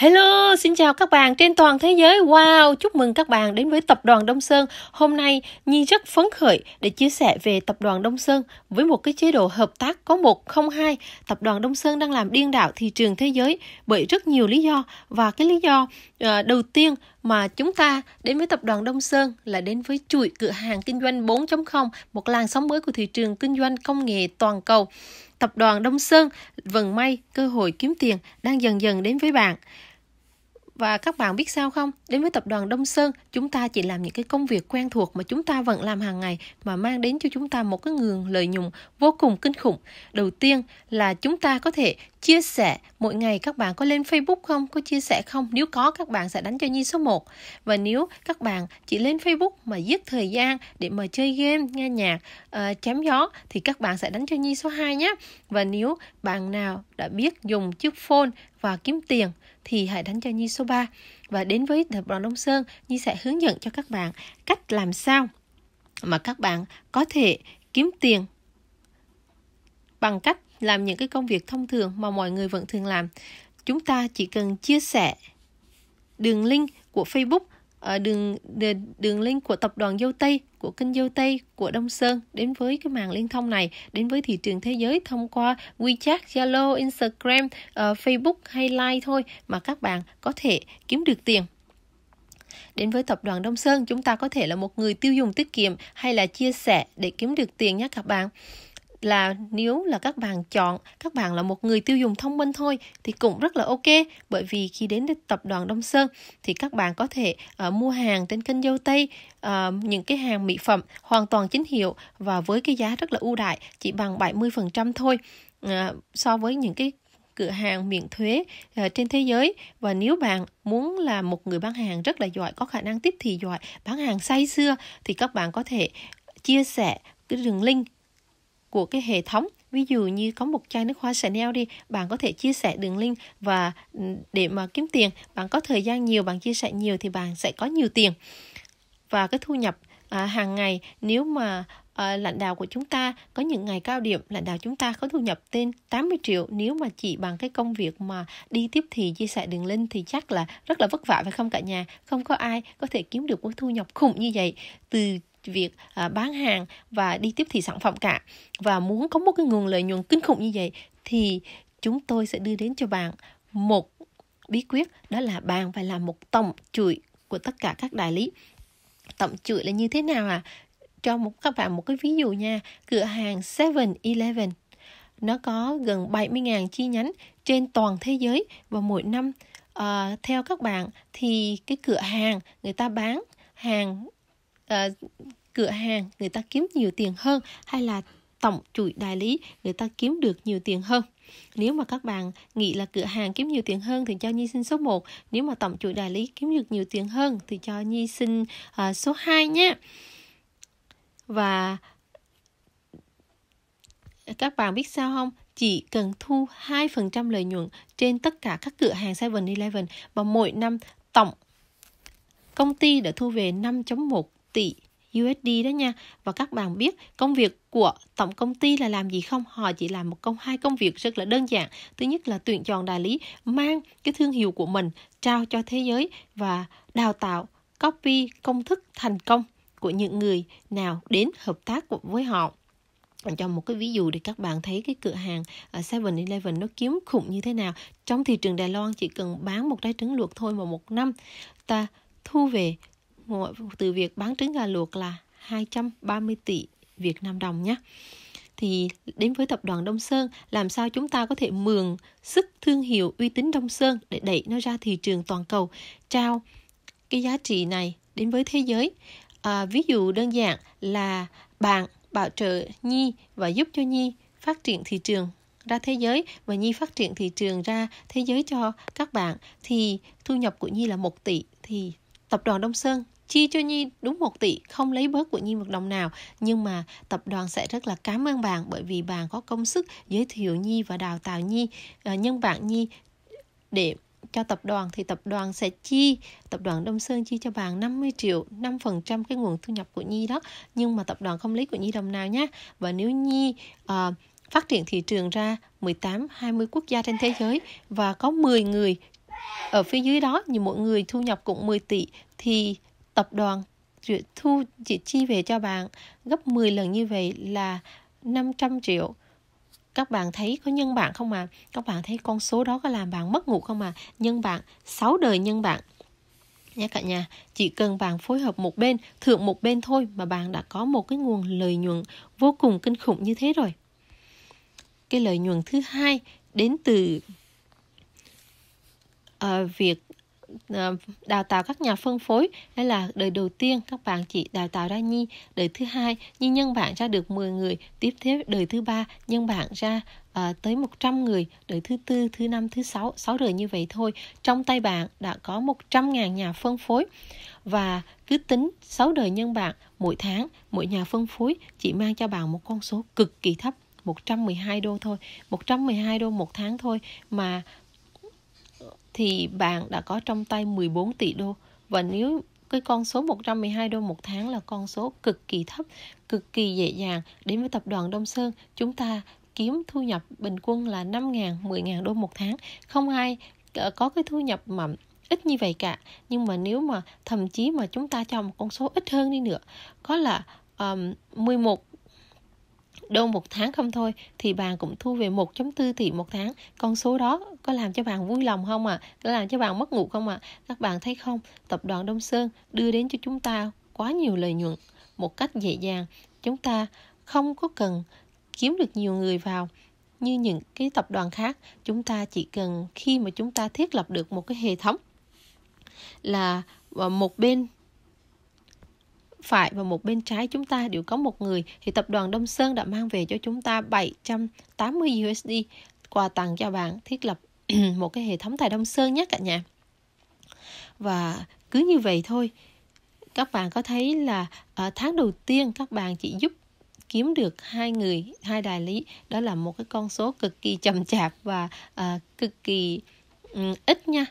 Hello, xin chào các bạn trên toàn thế giới. Wow, chúc mừng các bạn đến với Tập đoàn Đông Sơn. Hôm nay Nhi rất phấn khởi để chia sẻ về Tập đoàn Đông Sơn với một cái chế độ hợp tác có 102. Tập đoàn Đông Sơn đang làm điên đảo thị trường thế giới bởi rất nhiều lý do và cái lý do ờ, đầu tiên mà chúng ta đến với tập đoàn Đông Sơn là đến với chuỗi cửa hàng kinh doanh 4.0, một làn sóng mới của thị trường kinh doanh công nghệ toàn cầu. Tập đoàn Đông Sơn, vận may, cơ hội kiếm tiền đang dần dần đến với bạn. Và các bạn biết sao không? Đến với tập đoàn Đông Sơn, chúng ta chỉ làm những cái công việc quen thuộc mà chúng ta vẫn làm hàng ngày mà mang đến cho chúng ta một cái nguồn lợi nhuận vô cùng kinh khủng. Đầu tiên là chúng ta có thể chia sẻ mỗi ngày các bạn có lên Facebook không, có chia sẻ không? Nếu có các bạn sẽ đánh cho Nhi số 1. Và nếu các bạn chỉ lên Facebook mà giết thời gian để mà chơi game, nghe nhạc, uh, chém gió thì các bạn sẽ đánh cho Nhi số 2 nhé. Và nếu bạn nào đã biết dùng chiếc phone và kiếm tiền thì hãy đánh cho Nhi số 3. Và đến với tập đoàn Đông Sơn, Nhi sẽ hướng dẫn cho các bạn cách làm sao mà các bạn có thể kiếm tiền bằng cách làm những cái công việc thông thường mà mọi người vẫn thường làm. Chúng ta chỉ cần chia sẻ đường link của Facebook Ờ, đường đường link của tập đoàn dâu tây của kênh dâu tây của đông sơn đến với cái mạng liên thông này đến với thị trường thế giới thông qua wechat zalo instagram ờ, facebook hay Like thôi mà các bạn có thể kiếm được tiền đến với tập đoàn Đông Sơn, chúng ta có thể là một người tiêu dùng tiết kiệm hay là chia sẻ để kiếm được tiền nhé các bạn là nếu là các bạn chọn các bạn là một người tiêu dùng thông minh thôi thì cũng rất là ok bởi vì khi đến được tập đoàn Đông Sơn thì các bạn có thể uh, mua hàng trên kênh dâu tây uh, những cái hàng mỹ phẩm hoàn toàn chính hiệu và với cái giá rất là ưu đại chỉ bằng 70% thôi uh, so với những cái cửa hàng miễn thuế uh, trên thế giới và nếu bạn muốn là một người bán hàng rất là giỏi có khả năng tiếp thị giỏi bán hàng say xưa thì các bạn có thể chia sẻ cái đường link của cái hệ thống ví dụ như có một chai nước hoa Chanel đi bạn có thể chia sẻ đường link và ừ, để mà kiếm tiền bạn có thời gian nhiều bạn chia sẻ nhiều thì bạn sẽ có nhiều tiền và cái thu nhập à, hàng ngày nếu mà à, lãnh đạo của chúng ta có những ngày cao điểm lãnh đạo chúng ta có thu nhập trên 80 triệu nếu mà chỉ bằng cái công việc mà đi tiếp thì chia sẻ đường link thì chắc là rất là vất vả phải không cả nhà không có ai có thể kiếm được cái thu nhập khủng như vậy từ việc à, bán hàng và đi tiếp thị sản phẩm cả và muốn có một cái nguồn lợi nhuận kinh khủng như vậy thì chúng tôi sẽ đưa đến cho bạn một bí quyết đó là bạn phải làm một tổng chuỗi của tất cả các đại lý tổng chuỗi là như thế nào à cho một các bạn một cái ví dụ nha cửa hàng 7-Eleven nó có gần 70.000 chi nhánh trên toàn thế giới và mỗi năm uh, theo các bạn thì cái cửa hàng người ta bán hàng uh, cửa hàng người ta kiếm nhiều tiền hơn hay là tổng chuỗi đại lý người ta kiếm được nhiều tiền hơn nếu mà các bạn nghĩ là cửa hàng kiếm nhiều tiền hơn thì cho Nhi sinh số 1 Nếu mà tổng chuỗi đại lý kiếm được nhiều tiền hơn thì cho Nhi sinh uh, ờ, số 2 nhé Và các bạn biết sao không? Chỉ cần thu 2% lợi nhuận trên tất cả các cửa hàng 7-Eleven và mỗi năm tổng công ty đã thu về 5.1 tỷ USD đó nha và các bạn biết công việc của tổng công ty là làm gì không họ chỉ làm một công hai công việc rất là đơn giản thứ nhất là tuyển chọn đại lý mang cái thương hiệu của mình trao cho thế giới và đào tạo copy công thức thành công của những người nào đến hợp tác với họ cho một cái ví dụ để các bạn thấy cái cửa hàng ở 7-Eleven nó kiếm khủng như thế nào trong thị trường Đài Loan chỉ cần bán một trái trứng luộc thôi mà một năm ta thu về từ việc bán trứng gà luộc là 230 tỷ Việt Nam đồng nhé thì đến với tập đoàn Đông Sơn, làm sao chúng ta có thể mượn sức thương hiệu uy tín Đông Sơn để đẩy nó ra thị trường toàn cầu, trao cái giá trị này đến với thế giới. À, ví dụ đơn giản là bạn bảo trợ Nhi và giúp cho Nhi phát triển thị trường ra thế giới và Nhi phát triển thị trường ra thế giới cho các bạn thì thu nhập của Nhi là 1 tỷ thì tập đoàn Đông Sơn Chi cho Nhi đúng 1 tỷ, không lấy bớt của Nhi một đồng nào. Nhưng mà tập đoàn sẽ rất là cảm ơn bạn bởi vì bạn có công sức giới thiệu Nhi và đào tạo Nhi, ờ, nhân bạn Nhi để cho tập đoàn thì tập đoàn sẽ chi tập đoàn Đông Sơn chi cho bạn 50 triệu 5% cái nguồn thu nhập của Nhi đó nhưng mà tập đoàn không lấy của Nhi đồng nào nhé và nếu Nhi uh, phát triển thị trường ra 18 20 quốc gia trên thế giới và có 10 người ở phía dưới đó như mỗi người thu nhập cũng 10 tỷ thì tập đoàn thu chỉ chi về cho bạn gấp 10 lần như vậy là 500 triệu các bạn thấy có nhân bạn không ạ? À? Các bạn thấy con số đó có làm bạn mất ngủ không ạ? À? Nhân bạn, 6 đời nhân bạn. Nha cả nhà, chỉ cần bạn phối hợp một bên, thượng một bên thôi mà bạn đã có một cái nguồn lợi nhuận vô cùng kinh khủng như thế rồi. Cái lợi nhuận thứ hai đến từ uh, việc À, đào tạo các nhà phân phối hay là đời đầu tiên các bạn chỉ đào tạo ra nhi đời thứ hai nhi nhân bạn ra được 10 người tiếp theo đời thứ ba nhân bạn ra à, tới 100 người đời thứ tư thứ năm thứ sáu sáu đời như vậy thôi trong tay bạn đã có 100.000 nhà phân phối và cứ tính 6 đời nhân bạn mỗi tháng mỗi nhà phân phối chỉ mang cho bạn một con số cực kỳ thấp 112 đô thôi 112 đô một tháng thôi mà thì bạn đã có trong tay 14 tỷ đô và nếu cái con số 112 đô một tháng là con số cực kỳ thấp, cực kỳ dễ dàng. Đến với tập đoàn Đông Sơn, chúng ta kiếm thu nhập bình quân là 5.000, 10.000 đô một tháng. Không ai ờ, có cái thu nhập mà ít như vậy cả. Nhưng mà nếu mà thậm chí mà chúng ta cho một con số ít hơn đi nữa, có là um, 11 đâu một tháng không thôi thì bạn cũng thu về 1.4 tỷ một tháng con số đó có làm cho bạn vui lòng không ạ à? có làm cho bạn mất ngủ không ạ à? các bạn thấy không tập đoàn Đông Sơn đưa đến cho chúng ta quá nhiều lợi nhuận một cách dễ dàng chúng ta không có cần kiếm được nhiều người vào như những cái tập đoàn khác chúng ta chỉ cần khi mà chúng ta thiết lập được một cái hệ thống là à, một bên phải và một bên trái chúng ta đều có một người thì tập đoàn Đông Sơn đã mang về cho chúng ta 780 USD quà tặng cho bạn thiết lập một cái hệ thống tài Đông Sơn nhé cả nhà. Và cứ như vậy thôi. Các bạn có thấy là ở ờ, tháng đầu tiên các bạn chỉ giúp kiếm được hai người, hai đại lý, đó là một cái con số cực kỳ chậm chạp và uh, cực kỳ um, ít nha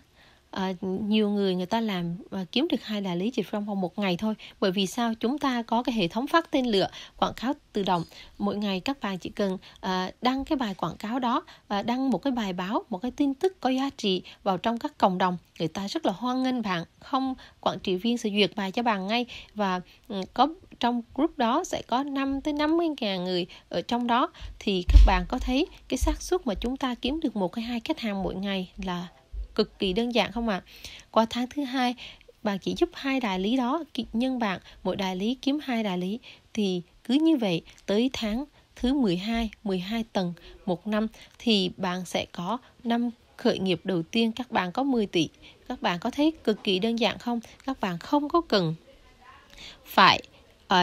à, nhiều người người ta làm à, kiếm được hai đại lý chỉ trong vòng một ngày thôi bởi vì sao chúng ta có cái hệ thống phát tên lửa quảng cáo tự động mỗi ngày các bạn chỉ cần à, đăng cái bài quảng cáo đó à, đăng một cái bài báo một cái tin tức có giá trị vào trong các cộng đồng người ta rất là hoan nghênh bạn không quản trị viên sẽ duyệt bài cho bạn ngay và ừ, có trong group đó sẽ có 5 tới 50 ngàn người ở trong đó thì các bạn có thấy cái xác suất mà chúng ta kiếm được một cái hai khách hàng mỗi ngày là cực kỳ đơn giản không ạ à? qua tháng thứ hai bạn chỉ giúp hai đại lý đó nhân bạn mỗi đại lý kiếm hai đại lý thì cứ như vậy tới tháng thứ 12, 12 tầng một năm thì bạn sẽ có năm khởi nghiệp đầu tiên các bạn có 10 tỷ. Các bạn có thấy cực kỳ đơn giản không? Các bạn không có cần phải uh,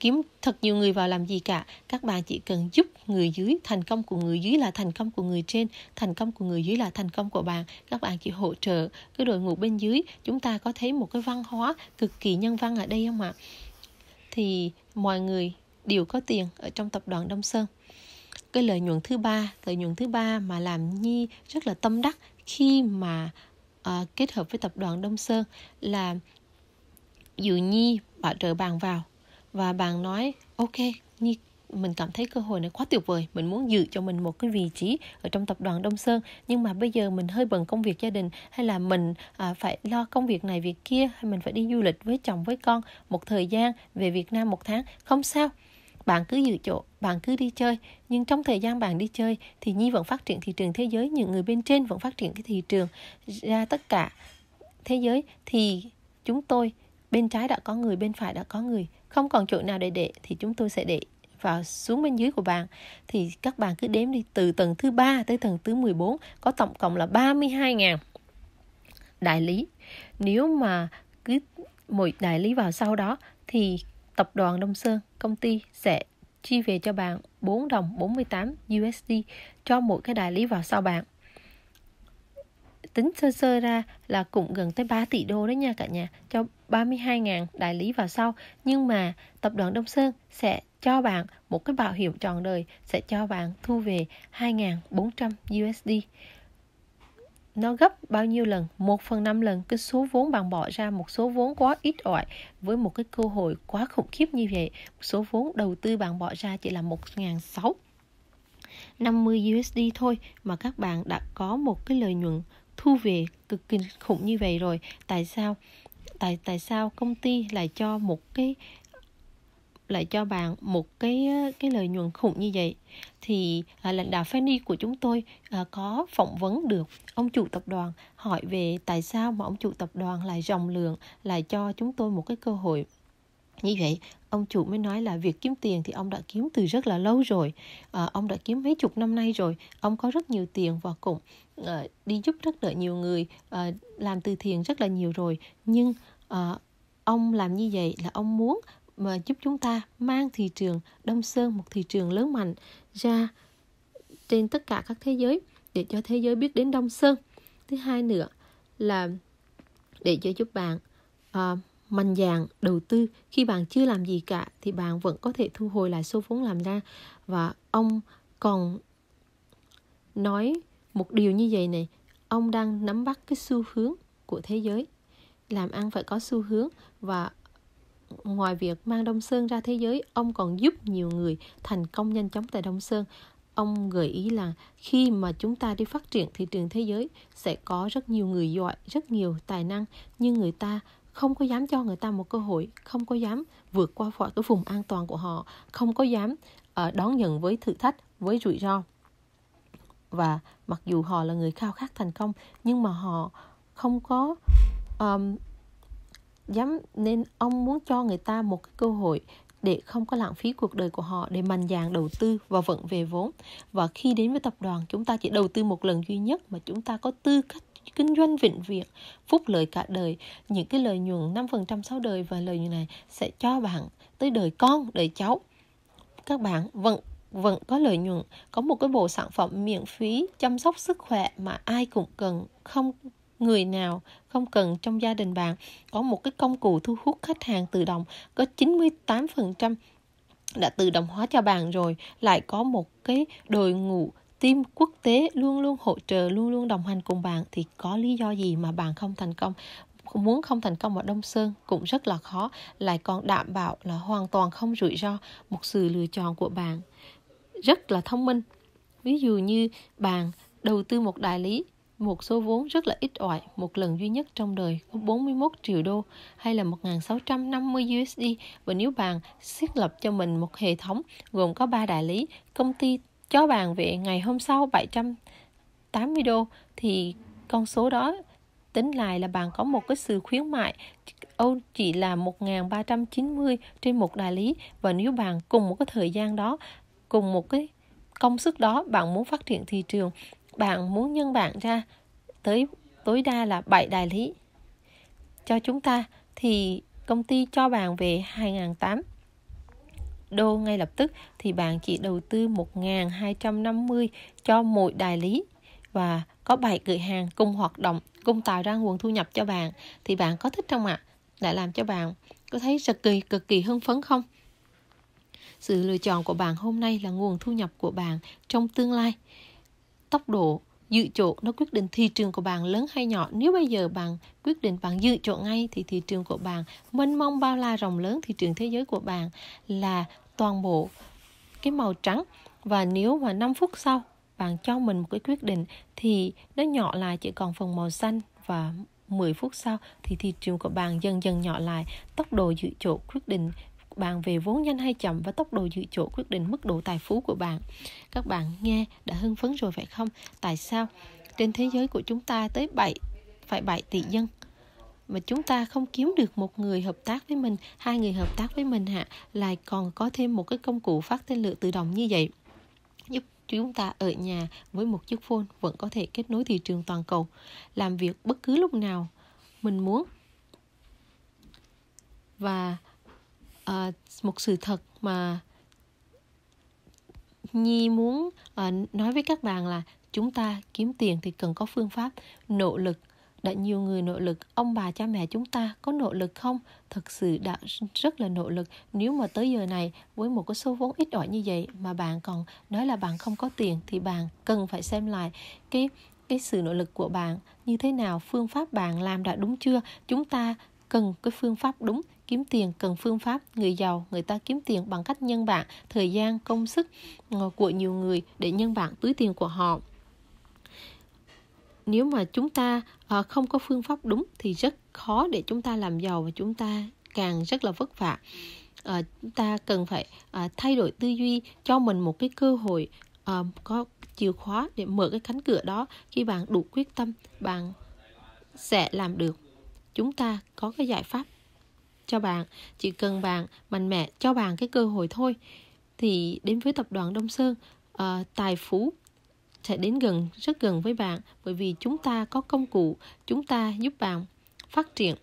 kiếm thật nhiều người vào làm gì cả các bạn chỉ cần giúp người dưới thành công của người dưới là thành công của người trên thành công của người dưới là thành công của bạn các bạn chỉ hỗ trợ cái đội ngũ bên dưới chúng ta có thấy một cái văn hóa cực kỳ nhân văn ở đây không ạ thì mọi người đều có tiền ở trong tập đoàn Đông Sơn cái lợi nhuận thứ ba lợi nhuận thứ ba mà làm nhi rất là tâm đắc khi mà uh, kết hợp với tập đoàn Đông Sơn là dự nhi bảo trợ bàn vào và bạn nói ok như mình cảm thấy cơ hội này quá tuyệt vời mình muốn giữ cho mình một cái vị trí ở trong tập đoàn Đông Sơn nhưng mà bây giờ mình hơi bận công việc gia đình hay là mình à, phải lo công việc này việc kia hay mình phải đi du lịch với chồng với con một thời gian về Việt Nam một tháng không sao bạn cứ giữ chỗ bạn cứ đi chơi nhưng trong thời gian bạn đi chơi thì nhi vẫn phát triển thị trường thế giới những người bên trên vẫn phát triển cái thị trường ra tất cả thế giới thì chúng tôi bên trái đã có người bên phải đã có người không còn chỗ nào để để thì chúng tôi sẽ để vào xuống bên dưới của bạn thì các bạn cứ đếm đi từ tầng thứ ba tới tầng thứ 14 có tổng cộng là 32 ngàn đại lý nếu mà cứ mỗi đại lý vào sau đó thì tập đoàn Đông Sơn công ty sẽ chi về cho bạn 4 đồng 48 USD cho mỗi cái đại lý vào sau bạn tính sơ sơ ra là cũng gần tới 3 tỷ đô đó nha cả nhà cho 32.000 đại lý vào sau nhưng mà tập đoàn Đông Sơn sẽ cho bạn một cái bảo hiểm trọn đời sẽ cho bạn thu về 2.400 USD nó gấp bao nhiêu lần 1 phần 5 lần cái số vốn bạn bỏ ra một số vốn quá ít ỏi với một cái cơ hội quá khủng khiếp như vậy số vốn đầu tư bạn bỏ ra chỉ là 1.650 USD thôi mà các bạn đã có một cái lợi nhuận thu về cực kinh khủng như vậy rồi tại sao tại tại sao công ty lại cho một cái lại cho bạn một cái cái lợi nhuận khủng như vậy thì à, lãnh đạo Fanny của chúng tôi à, có phỏng vấn được ông chủ tập đoàn hỏi về tại sao mà ông chủ tập đoàn lại rộng lượng lại cho chúng tôi một cái cơ hội như vậy ông chủ mới nói là việc kiếm tiền thì ông đã kiếm từ rất là lâu rồi à, ông đã kiếm mấy chục năm nay rồi ông có rất nhiều tiền và cũng à, đi giúp rất là nhiều người à, làm từ thiện rất là nhiều rồi nhưng à, ông làm như vậy là ông muốn mà giúp chúng ta mang thị trường Đông Sơn một thị trường lớn mạnh ra trên tất cả các thế giới để cho thế giới biết đến Đông Sơn thứ hai nữa là để cho giúp bạn uh, mạnh dạn đầu tư khi bạn chưa làm gì cả thì bạn vẫn có thể thu hồi lại số vốn làm ra và ông còn nói một điều như vậy này ông đang nắm bắt cái xu hướng của thế giới làm ăn phải có xu hướng và ngoài việc mang đông sơn ra thế giới ông còn giúp nhiều người thành công nhanh chóng tại đông sơn ông gợi ý là khi mà chúng ta đi phát triển thị trường thế giới sẽ có rất nhiều người giỏi rất nhiều tài năng nhưng người ta không có dám cho người ta một cơ hội không có dám vượt qua khỏi cái vùng an toàn của họ không có dám ờ, đón nhận với thử thách với rủi ro và mặc dù họ là người khao khát thành công nhưng mà họ không có um, dám nên ông muốn cho người ta một cái cơ hội để không có lãng phí cuộc đời của họ để mạnh dạn đầu tư và vận về vốn và khi đến với tập đoàn chúng ta chỉ đầu tư một lần duy nhất mà chúng ta có tư cách kinh doanh vĩnh viễn, phúc lợi cả đời, những cái lợi nhuận 5% sau đời và lợi nhuận này sẽ cho bạn tới đời con, đời cháu. Các bạn vẫn vẫn có lợi nhuận, có một cái bộ sản phẩm miễn phí chăm sóc sức khỏe mà ai cũng cần, không người nào không cần trong gia đình bạn có một cái công cụ thu hút khách hàng tự động có 98% đã tự động hóa cho bạn rồi lại có một cái đội ngũ team quốc tế luôn luôn hỗ trợ luôn luôn đồng hành cùng bạn thì có lý do gì mà bạn không thành công muốn không thành công ở Đông Sơn cũng rất là khó lại còn đảm bảo là hoàn toàn không rủi ro một sự lựa chọn của bạn rất là thông minh ví dụ như bạn đầu tư một đại lý một số vốn rất là ít ỏi, một lần duy nhất trong đời có 41 triệu đô hay là 1.650 USD và nếu bạn thiết lập cho mình một hệ thống gồm có 3 đại lý, công ty cho bàn về ngày hôm sau 780 đô thì con số đó tính lại là bạn có một cái sự khuyến mại Âu chỉ là 1.390 trên một đại lý và nếu bạn cùng một cái thời gian đó cùng một cái công sức đó bạn muốn phát triển thị trường bạn muốn nhân bạn ra tới tối đa là 7 đại lý cho chúng ta thì công ty cho bạn về 2.800 đô ngay lập tức thì bạn chỉ đầu tư 1.250 cho mỗi đại lý và có 7 cửa hàng cùng hoạt động, cùng tạo ra nguồn thu nhập cho bạn thì bạn có thích không ạ? À? Đã làm cho bạn có thấy cực kỳ cực kỳ hưng phấn không? Sự lựa chọn của bạn hôm nay là nguồn thu nhập của bạn trong tương lai. Tốc độ dự chỗ nó quyết định thị trường của bạn lớn hay nhỏ nếu bây giờ bạn quyết định bạn dự chỗ ngay thì thị trường của bạn mênh mông bao la rộng lớn thị trường thế giới của bạn là toàn bộ cái màu trắng và nếu mà 5 phút sau bạn cho mình một cái quyết định thì nó nhỏ lại chỉ còn phần màu xanh và 10 phút sau thì thị trường của bạn dần dần nhỏ lại tốc độ dự chỗ quyết định bàn về vốn nhanh hay chậm và tốc độ dự trữ quyết định mức độ tài phú của bạn. Các bạn nghe đã hưng phấn rồi phải không? Tại sao trên thế giới của chúng ta tới 7 phải 7 tỷ dân mà chúng ta không kiếm được một người hợp tác với mình, hai người hợp tác với mình hả lại còn có thêm một cái công cụ phát tên lửa tự động như vậy giúp chúng ta ở nhà với một chiếc phone vẫn có thể kết nối thị trường toàn cầu, làm việc bất cứ lúc nào mình muốn. Và uh, một sự thật mà nhi muốn uh, nói với các bạn là chúng ta kiếm tiền thì cần có phương pháp nỗ lực đã nhiều người nỗ lực ông bà cha mẹ chúng ta có nỗ lực không thực sự đã rất là nỗ lực nếu mà tới giờ này với một cái số vốn ít ỏi như vậy mà bạn còn nói là bạn không có tiền thì bạn cần phải xem lại cái cái sự nỗ lực của bạn như thế nào phương pháp bạn làm đã đúng chưa chúng ta cần cái phương pháp đúng kiếm tiền cần phương pháp người giàu người ta kiếm tiền bằng cách nhân bạn thời gian công sức ờ, của nhiều người để nhân bạn túi tiền của họ nếu mà chúng ta ờ, không có phương pháp đúng thì rất khó để chúng ta làm giàu và chúng ta càng rất là vất vả ờ, chúng ta cần phải thay đổi tư duy cho mình một cái cơ hội có chìa khóa để mở cái cánh cửa đó khi bạn đủ quyết tâm bạn sẽ làm được chúng ta có cái giải pháp cho bạn chỉ cần bạn mạnh mẽ cho bạn cái cơ hội thôi thì đến với tập đoàn Đông Sơn uh, tài phú sẽ đến gần rất gần với bạn bởi vì chúng ta có công cụ chúng ta giúp bạn phát triển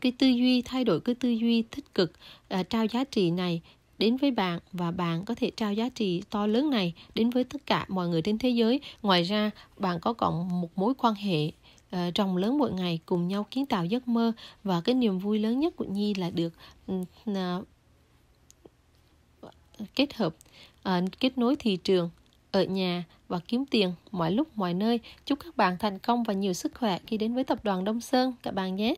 cái tư duy thay đổi cái tư duy tích cực uh, trao giá trị này đến với bạn và bạn có thể trao giá trị to lớn này đến với tất cả mọi người trên thế giới ngoài ra bạn có còn một mối quan hệ trồng ờ, lớn mỗi ngày cùng nhau kiến tạo giấc mơ và cái niềm vui lớn nhất của nhi là được ừ, kết hợp ờ, kết nối thị trường ở nhà và kiếm tiền mọi lúc mọi nơi chúc các bạn thành công và nhiều sức khỏe khi đến với tập đoàn đông sơn các bạn nhé